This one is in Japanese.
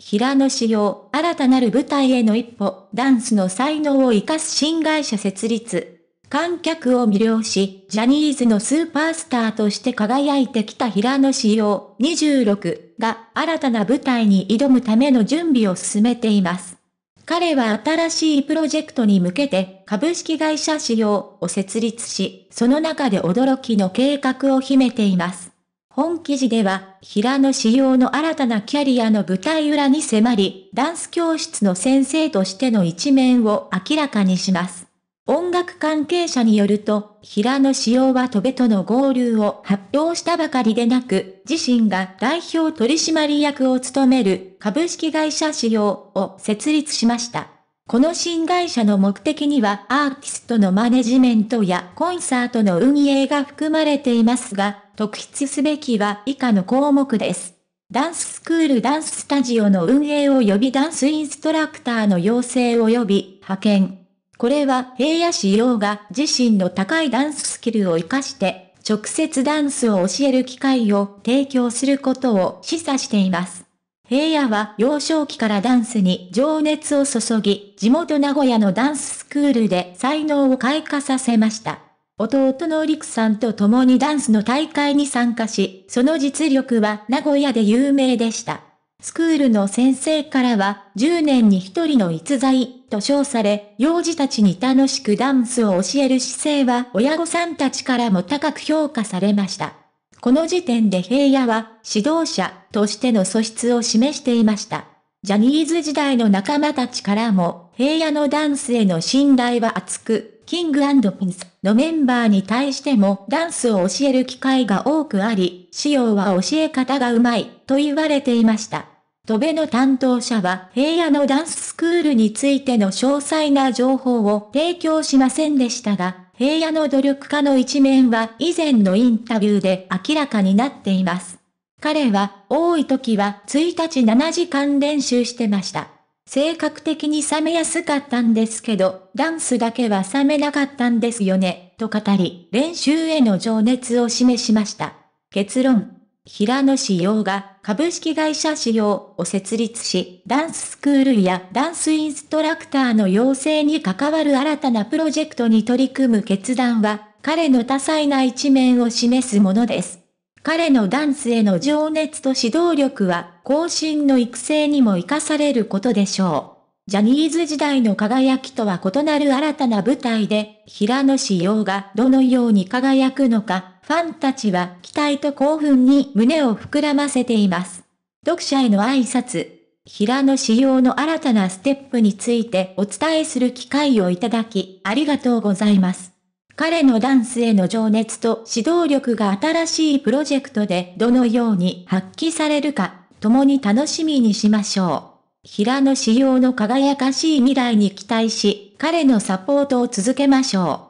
平野紫耀、新たなる舞台への一歩、ダンスの才能を活かす新会社設立。観客を魅了し、ジャニーズのスーパースターとして輝いてきた平野紫耀26が新たな舞台に挑むための準備を進めています。彼は新しいプロジェクトに向けて株式会社仕様を設立し、その中で驚きの計画を秘めています。本記事では、平野紫耀の新たなキャリアの舞台裏に迫り、ダンス教室の先生としての一面を明らかにします。音楽関係者によると、平野紫耀は戸部との合流を発表したばかりでなく、自身が代表取締役を務める株式会社仕耀を設立しました。この新会社の目的にはアーティストのマネジメントやコンサートの運営が含まれていますが、特筆すべきは以下の項目です。ダンススクールダンススタジオの運営及びダンスインストラクターの養成及び派遣。これは平野市陽が自身の高いダンススキルを活かして直接ダンスを教える機会を提供することを示唆しています。平野は幼少期からダンスに情熱を注ぎ、地元名古屋のダンススクールで才能を開花させました。弟の陸さんと共にダンスの大会に参加し、その実力は名古屋で有名でした。スクールの先生からは、10年に一人の逸材、と称され、幼児たちに楽しくダンスを教える姿勢は親御さんたちからも高く評価されました。この時点で平野は、指導者、としての素質を示していました。ジャニーズ時代の仲間たちからも、平野のダンスへの信頼は厚く、キングピンスのメンバーに対してもダンスを教える機会が多くあり、仕様は教え方がうまいと言われていました。戸部の担当者は平野のダンススクールについての詳細な情報を提供しませんでしたが、平野の努力家の一面は以前のインタビューで明らかになっています。彼は多い時は1日7時間練習してました。性格的に冷めやすかったんですけど、ダンスだけは冷めなかったんですよね、と語り、練習への情熱を示しました。結論。平野志陽が株式会社仕用を設立し、ダンススクールやダンスインストラクターの養成に関わる新たなプロジェクトに取り組む決断は、彼の多彩な一面を示すものです。彼のダンスへの情熱と指導力は、後進の育成にも活かされることでしょう。ジャニーズ時代の輝きとは異なる新たな舞台で、平野紫耀がどのように輝くのか、ファンたちは期待と興奮に胸を膨らませています。読者への挨拶。平野紫耀の新たなステップについてお伝えする機会をいただき、ありがとうございます。彼のダンスへの情熱と指導力が新しいプロジェクトでどのように発揮されるか、共に楽しみにしましょう。平野仕様の輝かしい未来に期待し、彼のサポートを続けましょう。